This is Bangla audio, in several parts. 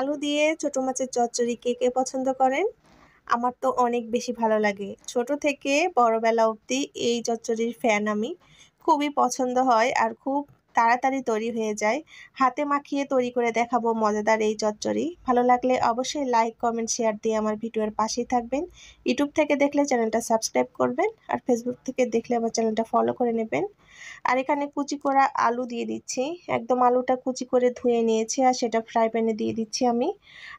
আলু দিয়ে ছোট মাছের চচ্চড়ি কে কে পছন্দ করেন আমার তো অনেক বেশি ভালো লাগে ছোট থেকে বড়বেলা অবধি এই চচ্চড়ির ফ্যান আমি খুবই পছন্দ হয় আর খুব তাড়াতাড়ি তৈরি হয়ে যায় হাতে মাখিয়ে তৈরি করে দেখাবো মজাদার এই চচ্চড়ি ভালো লাগলে অবশ্যই লাইক কমেন্ট শেয়ার দিয়ে আমার ভিডিওর পাশেই থাকবেন ইউটিউব থেকে দেখলে চ্যানেলটা সাবস্ক্রাইব করবেন আর ফেসবুক থেকে দেখলে আমার চ্যানেলটা ফলো করে নেবেন আর এখানে কুচি করা আলু দিয়ে দিচ্ছি একদম আলুটা কুচি করে ধুয়ে নিয়েছি আর সেটা ফ্রাই প্যানে দিয়ে দিচ্ছি আমি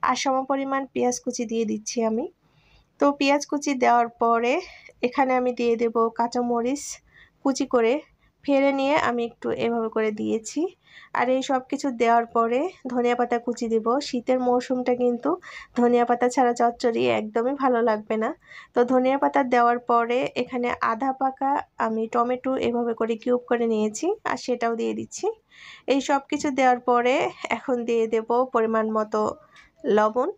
আর সমপরিমাণ পেঁয়াজ কুচি দিয়ে দিচ্ছি আমি তো পেঁয়াজ কুচি দেওয়ার পরে এখানে আমি দিয়ে দেব কাঁচামরিচ কুচি করে ফেলে নিয়ে আমি একটু এভাবে করে দিয়েছি আর এই সব কিছু দেওয়ার পরে ধনিয়া পাতা কুচি দেব শীতের মৌসুমটা কিন্তু ধনিয়া পাতা ছাড়া চচ্চড়ি একদমই ভালো লাগবে না তো ধনিয়া পাতা দেওয়ার পরে এখানে আধা পাকা আমি টমেটো এভাবে করে কিউব করে নিয়েছি আর সেটাও দিয়ে দিচ্ছি এই সব কিছু দেওয়ার পরে এখন দিয়ে দেব পরিমাণ মতো লবণ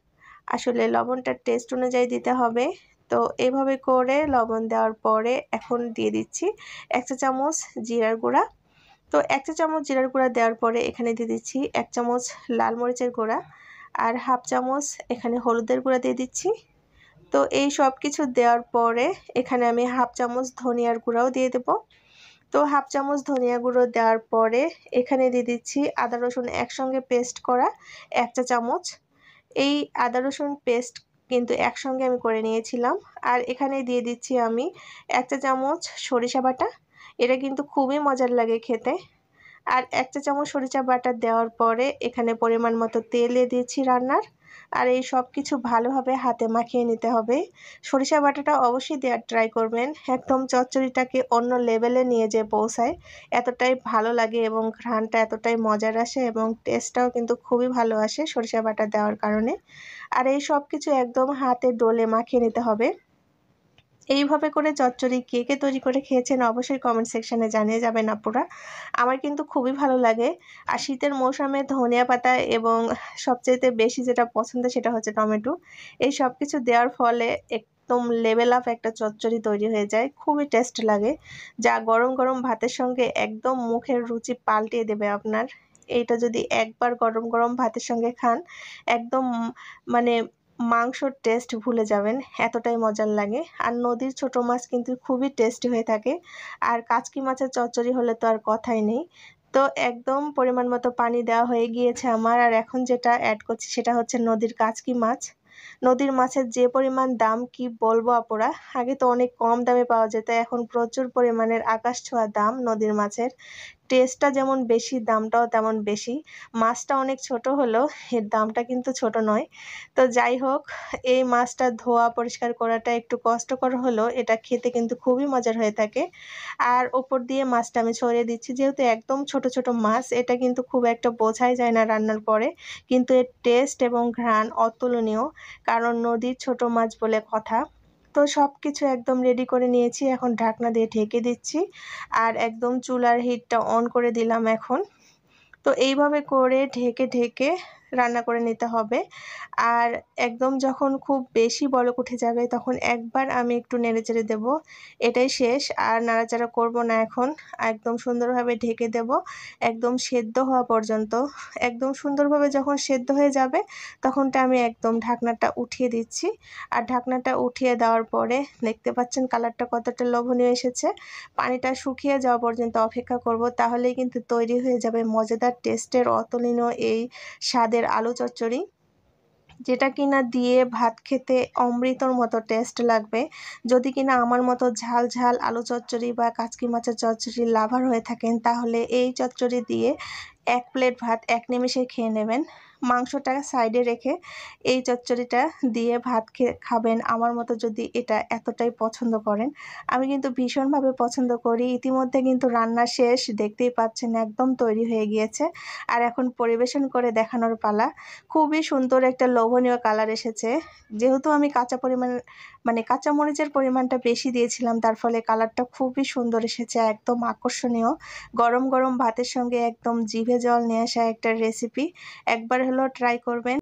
আসলে লবণটার টেস্ট অনুযায়ী দিতে হবে তো এভাবে করে লবণ দেওয়ার পরে এখন দিয়ে দিচ্ছি এক চা চামচ জিরার গুঁড়া তো এক চা চামচ জিরার গুঁড়া দেওয়ার পরে এখানে দিয়ে দিচ্ছি এক চামচ লাল মরিচের গুঁড়া আর হাফ চামচ এখানে হলুদের গুঁড়া দিয়ে দিচ্ছি তো এই সব কিছু দেওয়ার পরে এখানে আমি হাফ চামচ ধনিয়ার গুঁড়াও দিয়ে দেব তো হাফ চামচ ধনিয়া গুঁড়ো দেওয়ার পরে এখানে দিয়ে দিচ্ছি আদা রসুন একসঙ্গে পেস্ট করা এক চা চামচ এই আদা রসুন পেস্ট কিন্তু একসঙ্গে আমি করে নিয়েছিলাম আর এখানে দিয়ে দিচ্ছি আমি এক চা চামচ সরিষা বাটা এটা কিন্তু খুবই মজার লাগে খেতে আর এক চা চামচ সরিষা বাটা দেওয়ার পরে এখানে পরিমাণ মতো তেল দিয়ে দিয়েছি রান্নার আর এই সব কিছু ভালোভাবে হাতে মাখিয়ে নিতে হবে সরিষা বাটাটা অবশ্যই দেওয়ার ট্রাই করবেন একদম চচ্চড়িটাকে অন্য লেভেলে নিয়ে যে পৌঁছায় এতটাই ভালো লাগে এবং ঘ্রাণটা এতটাই মজার আসে এবং টেস্টটাও কিন্তু খুবই ভালো আসে সরিষা বাটা দেওয়ার কারণে আর এই সব কিছু একদম হাতে ডোলে মাখিয়ে নিতে হবে এইভাবে করে চচ্চড়ি কে কে তৈরি করে খেয়েছেন অবশ্যই কমেন্ট সেকশানে জানিয়ে যাবেন আপুরা আমার কিন্তু খুবই ভালো লাগে আর শীতের মৌসুমে ধনিয়া পাতা এবং সবচেয়েতে বেশি যেটা পছন্দ সেটা হচ্ছে টমেটো এই সব কিছু দেওয়ার ফলে একদম লেভেল আপ একটা চচ্চড়ি তৈরি হয়ে যায় খুবই টেস্ট লাগে যা গরম গরম ভাতের সঙ্গে একদম মুখের রুচি পাল্টিয়ে দেবে আপনার এইটা যদি একবার গরম গরম ভাতের সঙ্গে খান একদম মানে মাংসর টেস্ট ভুলে যাবেন এতটাই মজার লাগে আর নদীর ছোট মাছ কিন্তু খুবই টেস্টি হয়ে থাকে আর কাচকি মাছের চচ্চড়ি হলে তো আর কথাই নেই তো একদম পরিমাণ মতো পানি দেওয়া হয়ে গিয়েছে আমার আর এখন যেটা অ্যাড করছি সেটা হচ্ছে নদীর কাচকি মাছ নদীর মাছের যে পরিমাণ দাম কি বলবো আপনারা আগে তো অনেক কম দামে পাওয়া যেত এখন প্রচুর পরিমাণের আকাশ ছোঁয়া দাম নদীর মাছের টেস্টটা যেমন বেশি দামটাও তেমন বেশি মাছটা অনেক ছোট হলো এর দামটা কিন্তু ছোট নয় তো যাই হোক এই মাছটা ধোয়া পরিষ্কার করাটা একটু কষ্টকর হলো এটা খেতে কিন্তু খুবই মজার হয়ে থাকে আর ওপর দিয়ে মাছটা আমি ছড়িয়ে দিচ্ছি যেহেতু একদম ছোট ছোট মাছ এটা কিন্তু খুব একটা বোঝাই যায় না রান্নার পরে কিন্তু এর টেস্ট এবং ঘ্রাণ অতুলনীয় কারণ নদীর ছোট মাছ বলে কথা তো সব কিছু একদম রেডি করে নিয়েছি এখন ঢাকনা দিয়ে ঢেকে দিচ্ছি আর একদম চুলার হিটটা অন করে দিলাম এখন তো এইভাবে করে ঢেকে ঢেকে রান্না করে নিতে হবে আর একদম যখন খুব বেশি বরক উঠে যাবে তখন একবার আমি একটু নেড়েচেড়ে দেব এটাই শেষ আর নাড়াচাড়া করব না এখন একদম সুন্দরভাবে ঢেকে দেব একদম সেদ্ধ হওয়া পর্যন্ত একদম সুন্দরভাবে যখন সেদ্ধ হয়ে যাবে তখনটা আমি একদম ঢাকনাটা উঠিয়ে দিচ্ছি আর ঢাকনাটা উঠিয়ে দেওয়ার পরে দেখতে পাচ্ছেন কালারটা কতটা লোভনীয় এসেছে পানিটা শুকিয়ে যাওয়া পর্যন্ত অপেক্ষা করব তাহলেই কিন্তু তৈরি হয়ে যাবে মজাদার টেস্টের অতলীন এই স্বাদের আমাদের আলু চচ্চড়ি যেটা কিনা দিয়ে ভাত খেতে অমৃতর মতো টেস্ট লাগবে যদি কিনা আমার মতো ঝাল ঝাল আলু চচ্চড়ি বা কাচকি মাছের চচ্চড়ি লাভার হয়ে থাকেন তাহলে এই চচ্চড়ি দিয়ে এক প্লেট ভাত এক নিমেষে খেয়ে নেবেন মাংসটা সাইডে রেখে এই চচ্চড়িটা দিয়ে ভাত খেয়ে খাবেন আমার মতো যদি এটা এতটাই পছন্দ করেন আমি কিন্তু ভীষণভাবে পছন্দ করি ইতিমধ্যে কিন্তু রান্না শেষ দেখতেই পাচ্ছেন একদম তৈরি হয়ে গিয়েছে আর এখন পরিবেশন করে দেখানোর পালা খুবই সুন্দর একটা লোভনীয় কালার এসেছে যেহেতু আমি কাঁচা পরিমাণ মানে কাঁচা মরিচের পরিমাণটা বেশি দিয়েছিলাম তার ফলে কালারটা খুবই সুন্দর এসেছে একদম আকর্ষণীয় গরম গরম ভাতের সঙ্গে একদম জিভে জল নিয়ে আসা একটা রেসিপি একবার হলেও ট্রাই করবেন